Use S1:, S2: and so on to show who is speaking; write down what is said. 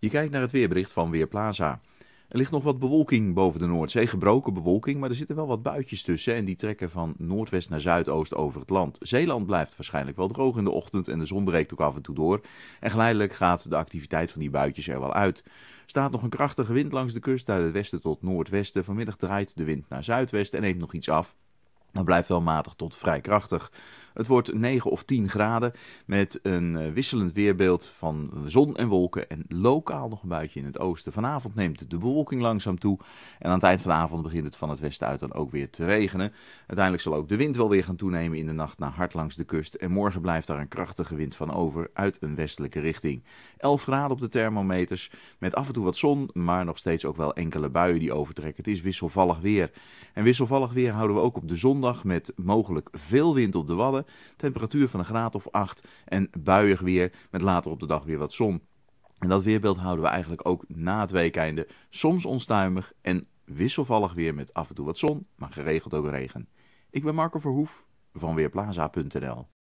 S1: Je kijkt naar het weerbericht van Weerplaza. Er ligt nog wat bewolking boven de Noordzee, gebroken bewolking, maar er zitten wel wat buitjes tussen en die trekken van noordwest naar zuidoost over het land. Zeeland blijft waarschijnlijk wel droog in de ochtend en de zon breekt ook af en toe door. En geleidelijk gaat de activiteit van die buitjes er wel uit. Staat nog een krachtige wind langs de kust uit het westen tot noordwesten. Vanmiddag draait de wind naar zuidwesten en neemt nog iets af. Dan blijft wel matig tot vrij krachtig. Het wordt 9 of 10 graden met een eh, wisselend weerbeeld van zon en wolken en lokaal nog een buitje in het oosten. Vanavond neemt de bewolking langzaam toe en aan het eind van de avond begint het van het westen uit dan ook weer te regenen. Uiteindelijk zal ook de wind wel weer gaan toenemen in de nacht naar hard langs de kust en morgen blijft daar een krachtige wind van over uit een westelijke richting. 11 graden op de thermometers met af en toe wat zon, maar nog steeds ook wel enkele buien die overtrekken. Het is wisselvallig weer. En wisselvallig weer houden we ook op de zon met mogelijk veel wind op de wadden. Temperatuur van een graad of 8 en buiig weer met later op de dag weer wat zon. En dat weerbeeld houden we eigenlijk ook na het weekeinde, Soms onstuimig en wisselvallig weer met af en toe wat zon, maar geregeld ook regen. Ik ben Marco Verhoef van Weerplaza.nl